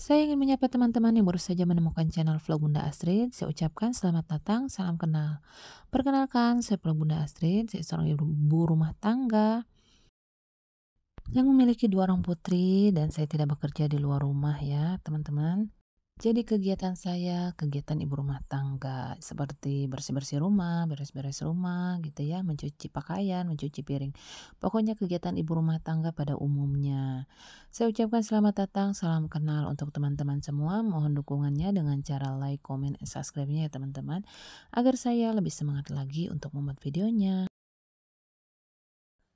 Saya ingin menyapa teman-teman yang baru saja menemukan channel Vlog Bunda Astrid. Saya ucapkan selamat datang, salam kenal. Perkenalkan, saya Vlog Bunda Astrid, saya seorang ibu rumah tangga yang memiliki dua orang putri dan saya tidak bekerja di luar rumah ya, teman-teman. Jadi kegiatan saya, kegiatan ibu rumah tangga seperti bersih-bersih rumah, beres-beres rumah gitu ya, mencuci pakaian, mencuci piring. Pokoknya kegiatan ibu rumah tangga pada umumnya. Saya ucapkan selamat datang, salam kenal untuk teman-teman semua. Mohon dukungannya dengan cara like, comment, dan subscribe-nya ya teman-teman. Agar saya lebih semangat lagi untuk membuat videonya.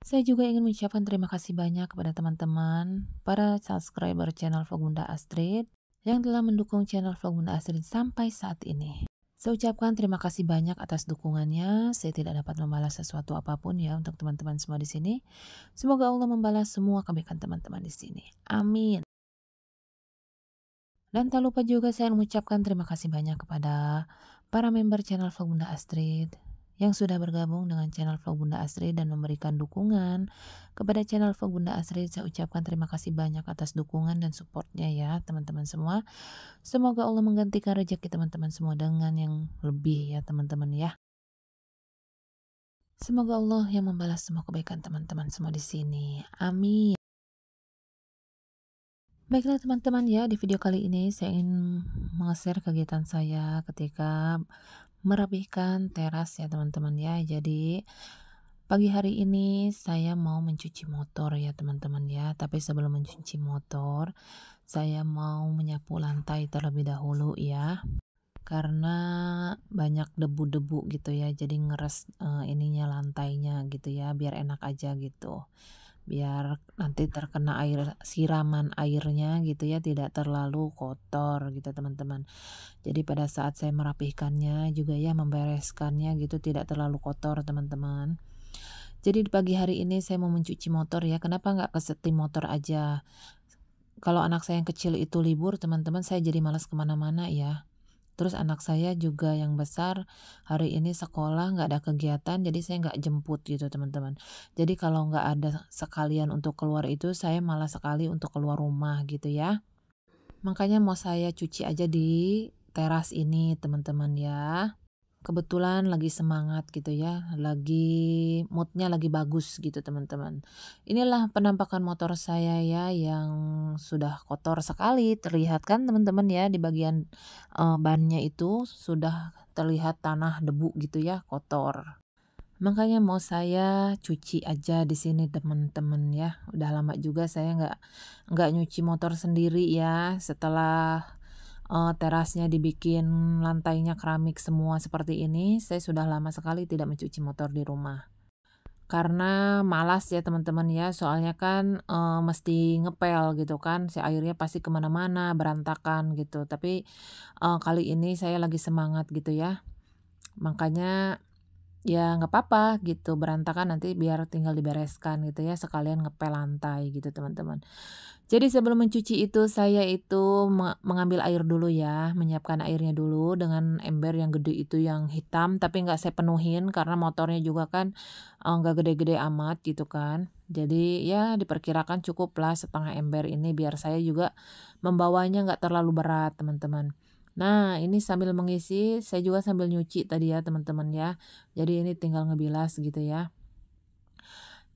Saya juga ingin mengucapkan terima kasih banyak kepada teman-teman, para subscriber channel Fogunda Astrid, yang telah mendukung channel vlog Bunda Astrid sampai saat ini. Saya ucapkan terima kasih banyak atas dukungannya. Saya tidak dapat membalas sesuatu apapun ya untuk teman-teman semua di sini. Semoga Allah membalas semua kebaikan teman-teman di sini. Amin. Dan tak lupa juga saya mengucapkan terima kasih banyak kepada para member channel Vlog Bunda Astrid, yang sudah bergabung dengan channel vlog Bunda Asri dan memberikan dukungan. Kepada channel vlog Bunda Asri, saya ucapkan terima kasih banyak atas dukungan dan supportnya ya teman-teman semua. Semoga Allah menggantikan rezeki teman-teman semua dengan yang lebih ya teman-teman ya. Semoga Allah yang membalas semua kebaikan teman-teman semua di sini. Amin. Baiklah teman-teman ya, di video kali ini saya ingin mengeser kegiatan saya ketika merapihkan teras ya teman-teman ya. Jadi pagi hari ini saya mau mencuci motor ya teman-teman ya. Tapi sebelum mencuci motor, saya mau menyapu lantai terlebih dahulu ya. Karena banyak debu-debu gitu ya, jadi ngeres uh, ininya lantainya gitu ya, biar enak aja gitu biar nanti terkena air siraman airnya gitu ya tidak terlalu kotor gitu teman-teman jadi pada saat saya merapihkannya juga ya membereskannya gitu tidak terlalu kotor teman-teman jadi di pagi hari ini saya mau mencuci motor ya kenapa nggak ke seti motor aja kalau anak saya yang kecil itu libur teman-teman saya jadi malas kemana-mana ya Terus anak saya juga yang besar hari ini sekolah nggak ada kegiatan jadi saya nggak jemput gitu teman-teman. Jadi kalau nggak ada sekalian untuk keluar itu saya malah sekali untuk keluar rumah gitu ya. Makanya mau saya cuci aja di teras ini teman-teman ya kebetulan lagi semangat gitu ya, lagi moodnya lagi bagus gitu teman-teman. Inilah penampakan motor saya ya yang sudah kotor sekali, terlihat kan teman-teman ya di bagian uh, bannya itu sudah terlihat tanah debu gitu ya, kotor. Makanya mau saya cuci aja di sini teman-teman ya. Udah lama juga saya nggak nggak nyuci motor sendiri ya. Setelah uh, terasnya dibikin lantainya keramik semua seperti ini, saya sudah lama sekali tidak mencuci motor di rumah. Karena malas ya teman-teman ya, soalnya kan eh, mesti ngepel gitu kan, si airnya pasti kemana-mana, berantakan gitu. Tapi eh, kali ini saya lagi semangat gitu ya, makanya ya nggak apa-apa gitu berantakan nanti biar tinggal dibereskan gitu ya sekalian ngepel lantai gitu teman-teman jadi sebelum mencuci itu saya itu mengambil air dulu ya menyiapkan airnya dulu dengan ember yang gede itu yang hitam tapi nggak saya penuhin karena motornya juga kan eh, nggak gede-gede amat gitu kan jadi ya diperkirakan cukuplah setengah ember ini biar saya juga membawanya nggak terlalu berat teman-teman Nah, ini sambil mengisi, saya juga sambil nyuci tadi ya teman-teman ya. Jadi ini tinggal ngebilas gitu ya.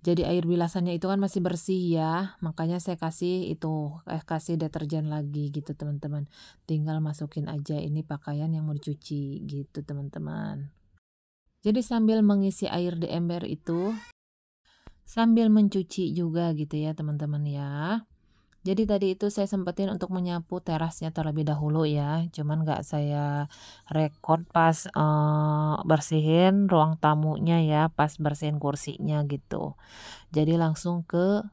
Jadi air bilasannya itu kan masih bersih ya, makanya saya kasih itu eh kasih deterjen lagi gitu teman-teman. Tinggal masukin aja ini pakaian yang mau dicuci gitu teman-teman. Jadi sambil mengisi air di ember itu sambil mencuci juga gitu ya teman-teman ya. Jadi tadi itu saya sempetin untuk menyapu terasnya terlebih dahulu ya. Cuman nggak saya rekod pas uh, bersihin ruang tamunya ya, pas bersihin kursinya gitu. Jadi langsung ke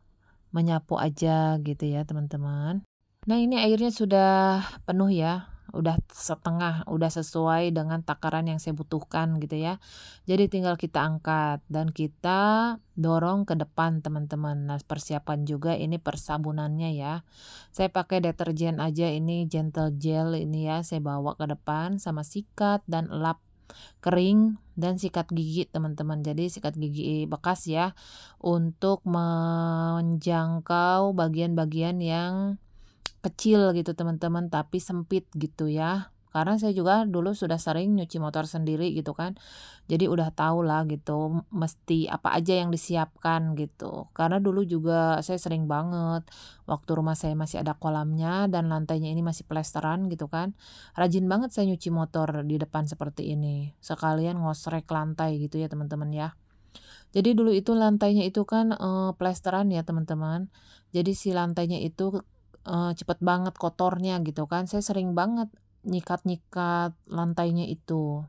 menyapu aja gitu ya teman-teman. Nah ini airnya sudah penuh ya udah setengah, udah sesuai dengan takaran yang saya butuhkan gitu ya. Jadi tinggal kita angkat dan kita dorong ke depan teman-teman. Nah, persiapan juga ini persabunannya ya. Saya pakai deterjen aja ini gentle gel ini ya, saya bawa ke depan sama sikat dan lap kering dan sikat gigi teman-teman jadi sikat gigi bekas ya untuk menjangkau bagian-bagian yang kecil gitu teman-teman tapi sempit gitu ya karena saya juga dulu sudah sering nyuci motor sendiri gitu kan jadi udah tau lah gitu mesti apa aja yang disiapkan gitu karena dulu juga saya sering banget waktu rumah saya masih ada kolamnya dan lantainya ini masih plesteran gitu kan rajin banget saya nyuci motor di depan seperti ini sekalian ngosrek lantai gitu ya teman-teman ya jadi dulu itu lantainya itu kan e, plesteran ya teman-teman jadi si lantainya itu uh, cepet banget kotornya gitu kan. Saya sering banget nyikat-nyikat lantainya itu.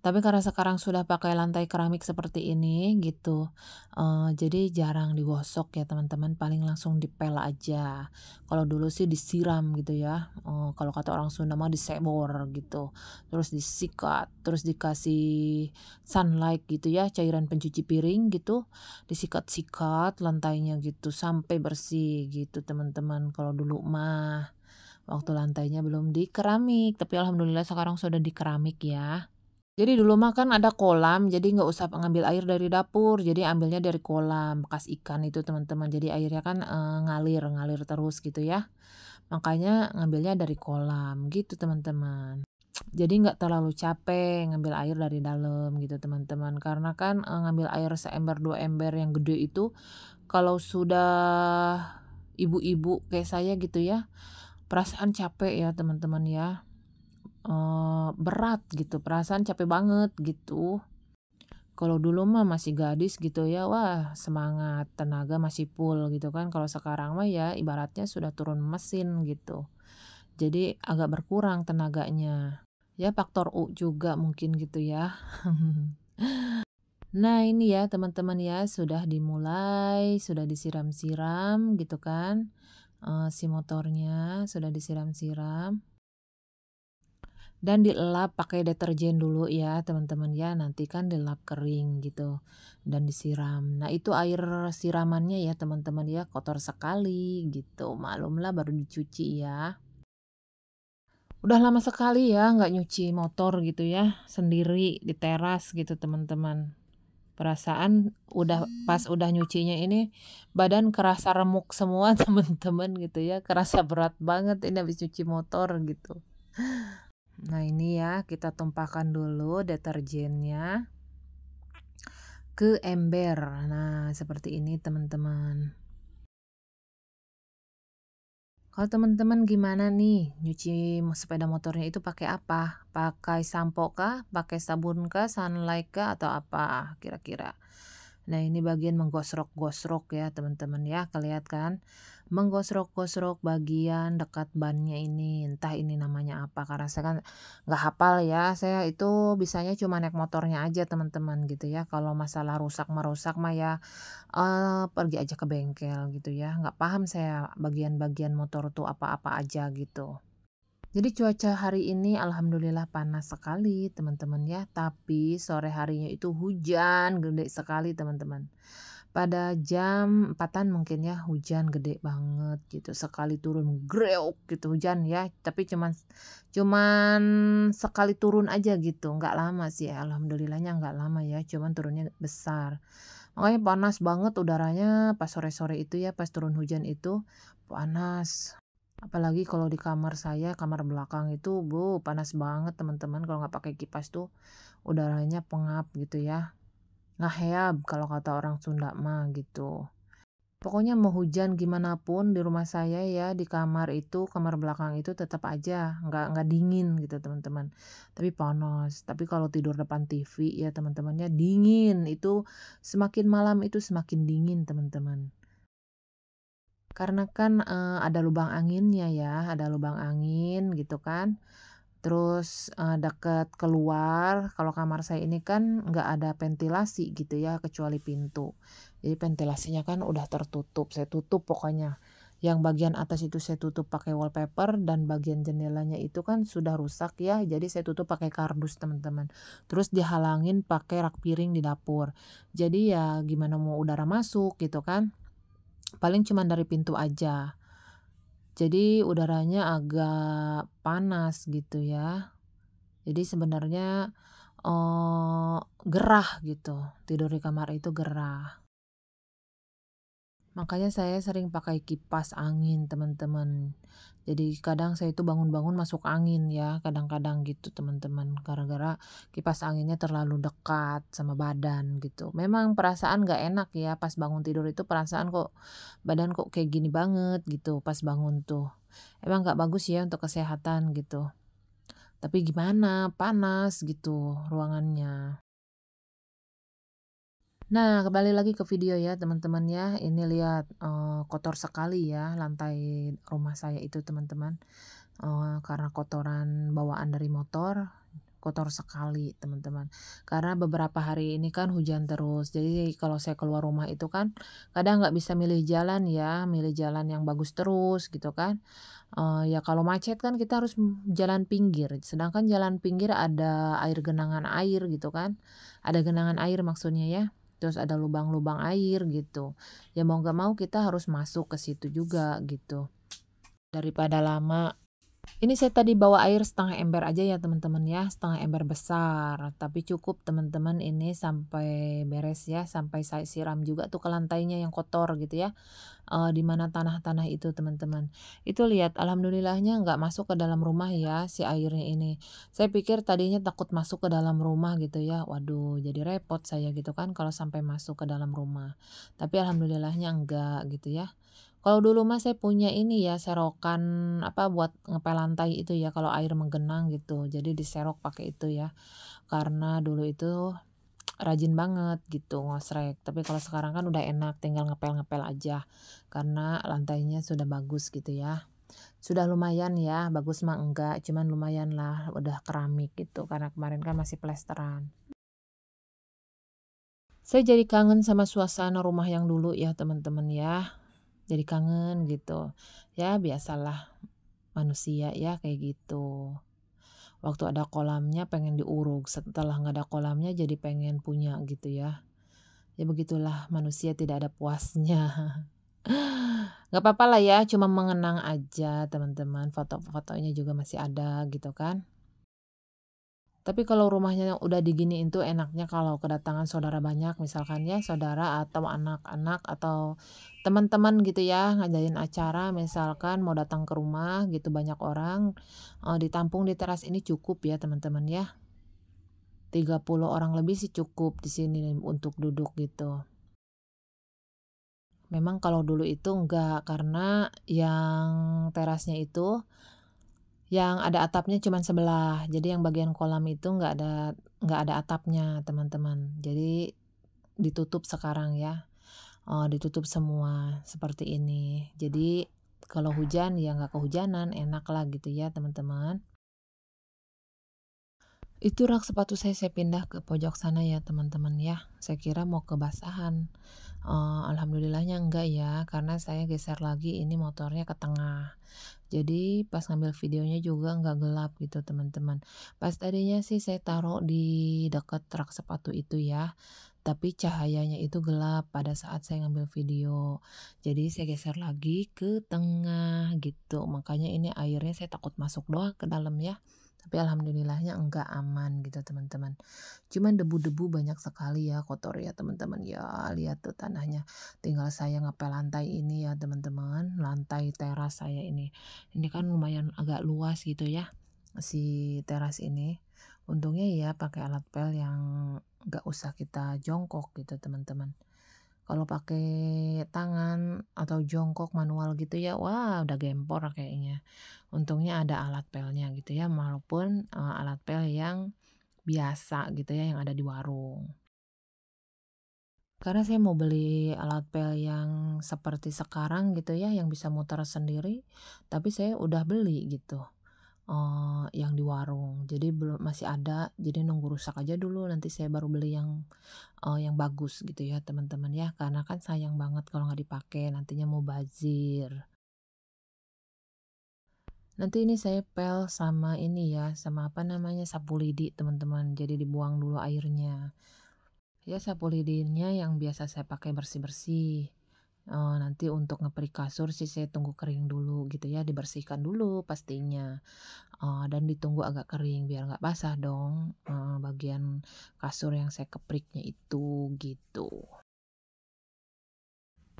Tapi karena sekarang sudah pakai lantai keramik seperti ini gitu, eee, eh, jadi jarang digosok ya teman-teman, paling langsung dipel aja. Kalau dulu sih disiram gitu ya, eee, eh, kalau kata orang Sunda mah disebor gitu, terus disikat, terus dikasih sunlight gitu ya, cairan pencuci piring gitu, disikat-sikat lantainya gitu sampai bersih gitu teman-teman kalau dulu mah. Waktu lantainya belum di keramik, tapi alhamdulillah sekarang sudah di keramik ya. Jadi dulu mah kan ada kolam, jadi nggak usah ngambil air dari dapur, jadi ambilnya dari kolam bekas ikan itu teman-teman. Jadi airnya kan e, ngalir, ngalir terus gitu ya. Makanya ngambilnya dari kolam gitu teman-teman. Jadi nggak terlalu capek ngambil air dari dalam gitu teman-teman. Karena kan e, ngambil air seember dua ember yang gede itu kalau sudah ibu-ibu kayak saya gitu ya, perasaan capek ya teman-teman ya uh, berat gitu perasaan capek banget gitu kalau dulu mah masih gadis gitu ya wah semangat tenaga masih full gitu kan kalau sekarang mah ya ibaratnya sudah turun mesin gitu jadi agak berkurang tenaganya ya faktor U juga mungkin gitu ya Nah ini ya teman-teman ya sudah dimulai, sudah disiram-siram gitu kan eh, si motornya sudah disiram-siram dan dielap pakai deterjen dulu ya teman-teman ya nanti kan dilap kering gitu dan disiram nah itu air siramannya ya teman-teman ya kotor sekali gitu maklumlah baru dicuci ya udah lama sekali ya nggak nyuci motor gitu ya sendiri di teras gitu teman-teman perasaan udah pas udah nyucinya ini badan kerasa remuk semua teman-teman gitu ya kerasa berat banget ini habis nyuci motor gitu Nah ini ya kita tumpahkan dulu deterjennya ke ember. Nah seperti ini teman-teman. Kalau teman-teman gimana nih nyuci sepeda motornya itu pakai apa? Pakai sampo kah? Pakai sabun kah? Sunlight kah? Atau apa kira-kira? Nah ini bagian menggosrok-gosrok ya teman-teman ya kelihatan menggosrok-gosrok bagian dekat bannya ini entah ini namanya apa karena saya kan nggak hafal ya saya itu bisanya cuma naik motornya aja teman-teman gitu ya kalau masalah rusak merusak mah ya uh, pergi aja ke bengkel gitu ya nggak paham saya bagian-bagian motor tuh apa-apa aja gitu jadi cuaca hari ini alhamdulillah panas sekali teman-teman ya, tapi sore harinya itu hujan gede sekali teman-teman pada jam empatan mungkin ya hujan gede banget gitu sekali turun greok gitu hujan ya tapi cuman cuman sekali turun aja gitu nggak lama sih ya. alhamdulillahnya nggak lama ya cuman turunnya besar makanya panas banget udaranya pas sore-sore itu ya pas turun hujan itu panas apalagi kalau di kamar saya kamar belakang itu bu panas banget teman-teman kalau nggak pakai kipas tuh udaranya pengap gitu ya ngaheab kalau kata orang Sunda mah gitu. Pokoknya mau hujan gimana pun di rumah saya ya di kamar itu kamar belakang itu tetap aja nggak nggak dingin gitu teman-teman. Tapi panas. Tapi kalau tidur depan TV ya teman-temannya dingin. Itu semakin malam itu semakin dingin teman-teman. Karena kan eh, ada lubang anginnya ya, ada lubang angin gitu kan terus uh, dekat keluar kalau kamar saya ini kan nggak ada ventilasi gitu ya kecuali pintu jadi ventilasinya kan udah tertutup saya tutup pokoknya yang bagian atas itu saya tutup pakai wallpaper dan bagian jendelanya itu kan sudah rusak ya jadi saya tutup pakai kardus teman-teman terus dihalangin pakai rak piring di dapur jadi ya gimana mau udara masuk gitu kan paling cuma dari pintu aja jadi udaranya agak panas gitu ya. Jadi sebenarnya, eh, gerah gitu tidur di kamar itu gerah. Makanya saya sering pakai kipas angin, teman-teman. Jadi kadang saya itu bangun-bangun masuk angin ya, kadang-kadang gitu teman-teman. Gara-gara kipas anginnya terlalu dekat sama badan gitu. Memang perasaan gak enak ya, pas bangun tidur itu perasaan kok badan kok kayak gini banget gitu pas bangun tuh. Emang gak bagus ya untuk kesehatan gitu. Tapi gimana, panas gitu ruangannya. Nah, kembali lagi ke video ya teman-teman ya. Ini lihat uh, kotor sekali ya lantai rumah saya itu teman-teman. Uh, karena kotoran bawaan dari motor kotor sekali teman-teman. Karena beberapa hari ini kan hujan terus. Jadi kalau saya keluar rumah itu kan kadang nggak bisa milih jalan ya, milih jalan yang bagus terus gitu kan. Uh, ya kalau macet kan kita harus jalan pinggir. Sedangkan jalan pinggir ada air genangan air gitu kan. Ada genangan air maksudnya ya terus ada lubang-lubang air gitu. Ya mau gak mau kita harus masuk ke situ juga gitu. Daripada lama ini saya tadi bawa air setengah ember aja ya teman-teman ya, setengah ember besar. Tapi cukup teman-teman ini sampai beres ya, sampai saya siram juga tuh ke lantainya yang kotor gitu ya. E, di mana tanah-tanah itu teman-teman. Itu lihat alhamdulillahnya nggak masuk ke dalam rumah ya si airnya ini. Saya pikir tadinya takut masuk ke dalam rumah gitu ya. Waduh jadi repot saya gitu kan kalau sampai masuk ke dalam rumah. Tapi alhamdulillahnya enggak gitu ya. Kalau dulu mah saya punya ini ya serokan apa buat ngepel lantai itu ya kalau air menggenang gitu. Jadi diserok pakai itu ya. Karena dulu itu rajin banget gitu ngosrek. Tapi kalau sekarang kan udah enak tinggal ngepel-ngepel aja karena lantainya sudah bagus gitu ya. Sudah lumayan ya, bagus mah enggak, cuman lumayan lah udah keramik gitu karena kemarin kan masih plesteran. Saya jadi kangen sama suasana rumah yang dulu ya teman-teman ya jadi kangen gitu ya biasalah manusia ya kayak gitu waktu ada kolamnya pengen diuruk setelah nggak ada kolamnya jadi pengen punya gitu ya ya begitulah manusia tidak ada puasnya nggak apa-apa lah ya cuma mengenang aja teman-teman foto-fotonya juga masih ada gitu kan tapi kalau rumahnya yang udah digini itu enaknya kalau kedatangan saudara banyak misalkan ya saudara atau anak-anak atau teman-teman gitu ya ngajarin acara misalkan mau datang ke rumah gitu banyak orang e, ditampung di teras ini cukup ya teman-teman ya. 30 orang lebih sih cukup di sini untuk duduk gitu. Memang kalau dulu itu enggak karena yang terasnya itu yang ada atapnya cuma sebelah. Jadi yang bagian kolam itu nggak ada nggak ada atapnya teman-teman. Jadi ditutup sekarang ya, oh, ditutup semua seperti ini. Jadi kalau hujan ya nggak kehujanan, enak lah gitu ya teman-teman. Itu rak sepatu saya saya pindah ke pojok sana ya teman-teman ya. Saya kira mau kebasahan. Uh, eh, Alhamdulillahnya enggak ya karena saya geser lagi ini motornya ke tengah. Jadi pas ngambil videonya juga enggak gelap gitu teman-teman. Pas tadinya sih saya taruh di dekat rak sepatu itu ya tapi cahayanya itu gelap pada saat saya ngambil video. Jadi saya geser lagi ke tengah gitu. Makanya ini airnya saya takut masuk doang ke dalam ya tapi alhamdulillahnya enggak aman gitu teman-teman cuman debu-debu banyak sekali ya kotor ya teman-teman ya lihat tuh tanahnya tinggal saya ngepel lantai ini ya teman-teman lantai teras saya ini ini kan lumayan agak luas gitu ya si teras ini untungnya ya pakai alat pel yang enggak usah kita jongkok gitu teman-teman kalau pakai tangan atau jongkok manual gitu ya wah udah gempor kayaknya untungnya ada alat pelnya gitu ya maupun uh, eh, alat pel yang biasa gitu ya yang ada di warung karena saya mau beli alat pel yang seperti sekarang gitu ya yang bisa muter sendiri tapi saya udah beli gitu uh, yang di warung. Jadi belum masih ada. Jadi nunggu rusak aja dulu nanti saya baru beli yang uh, yang bagus gitu ya, teman-teman ya. Karena kan sayang banget kalau nggak dipakai, nantinya mau bazir. Nanti ini saya pel sama ini ya, sama apa namanya sapu lidi teman-teman. Jadi dibuang dulu airnya. Ya sapu lidinya yang biasa saya pakai bersih-bersih uh, nanti untuk ngeperi kasur sih saya tunggu kering dulu gitu ya dibersihkan dulu pastinya uh, dan ditunggu agak kering biar nggak basah dong uh, bagian kasur yang saya kepriknya itu gitu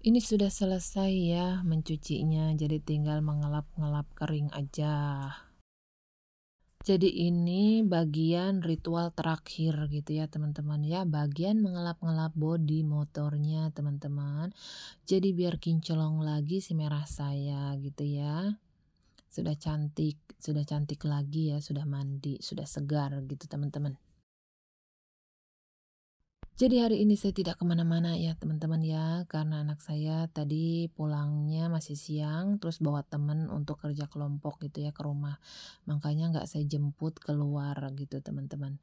ini sudah selesai ya mencucinya jadi tinggal mengelap-ngelap kering aja jadi ini bagian ritual terakhir gitu ya teman-teman ya. Bagian mengelap-ngelap body motornya teman-teman. Jadi biar kinclong lagi si merah saya gitu ya. Sudah cantik, sudah cantik lagi ya, sudah mandi, sudah segar gitu teman-teman. Jadi hari ini saya tidak kemana-mana ya teman-teman ya karena anak saya tadi pulangnya masih siang terus bawa temen untuk kerja kelompok gitu ya ke rumah makanya nggak saya jemput keluar gitu teman-teman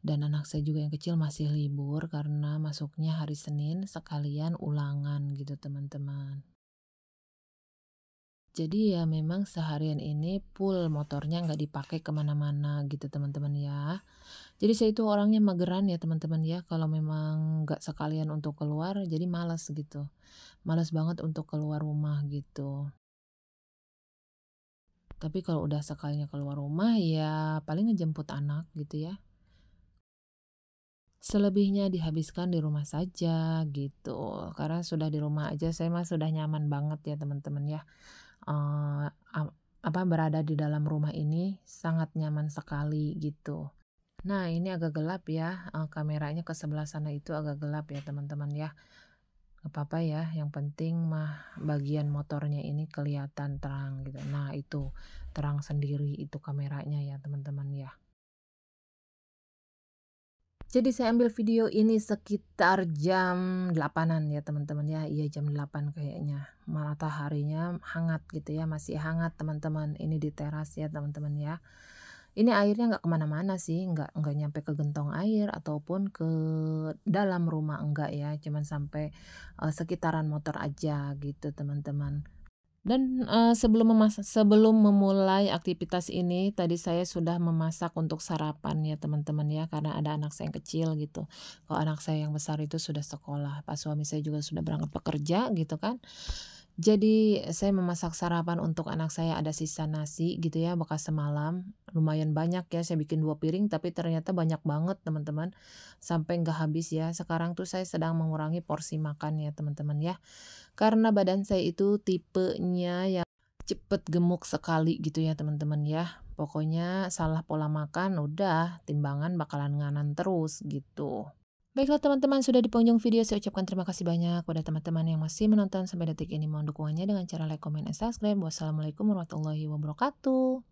dan anak saya juga yang kecil masih libur karena masuknya hari Senin sekalian ulangan gitu teman-teman. Jadi ya memang seharian ini pool motornya nggak dipakai kemana-mana gitu teman-teman ya. Jadi saya itu orangnya mageran ya teman-teman ya. Kalau memang nggak sekalian untuk keluar jadi males gitu. Males banget untuk keluar rumah gitu. Tapi kalau udah sekalinya keluar rumah ya paling ngejemput anak gitu ya. Selebihnya dihabiskan di rumah saja gitu. Karena sudah di rumah aja saya mah sudah nyaman banget ya teman-teman ya uh, apa berada di dalam rumah ini sangat nyaman sekali gitu. Nah, ini agak gelap ya. Uh, kameranya ke sebelah sana itu agak gelap ya, teman-teman ya. Gak apa-apa ya, yang penting mah bagian motornya ini kelihatan terang gitu. Nah, itu terang sendiri itu kameranya ya, teman-teman ya. Jadi saya ambil video ini sekitar jam 8-an ya teman-teman ya. Iya jam 8 kayaknya. Mataharinya hangat gitu ya. Masih hangat teman-teman. Ini di teras ya teman-teman ya. Ini airnya nggak kemana-mana sih. Nggak, nggak nyampe ke gentong air ataupun ke dalam rumah enggak ya. Cuman sampai uh, sekitaran motor aja gitu teman-teman. Dan uh, sebelum memasak, sebelum memulai aktivitas ini, tadi saya sudah memasak untuk sarapan ya teman-teman ya, karena ada anak saya yang kecil gitu. Kalau anak saya yang besar itu sudah sekolah, pas suami saya juga sudah berangkat pekerja gitu kan. Jadi saya memasak sarapan untuk anak saya ada sisa nasi gitu ya bekas semalam. Lumayan banyak ya saya bikin dua piring tapi ternyata banyak banget teman-teman. Sampai nggak habis ya. Sekarang tuh saya sedang mengurangi porsi makan ya teman-teman ya. Karena badan saya itu tipenya yang cepet gemuk sekali gitu ya teman-teman ya. Pokoknya salah pola makan udah timbangan bakalan nganan terus gitu. Baiklah teman-teman, sudah di penghujung video saya ucapkan terima kasih banyak kepada teman-teman yang masih menonton sampai detik ini. Mohon dukungannya dengan cara like, comment, dan subscribe. Wassalamualaikum warahmatullahi wabarakatuh.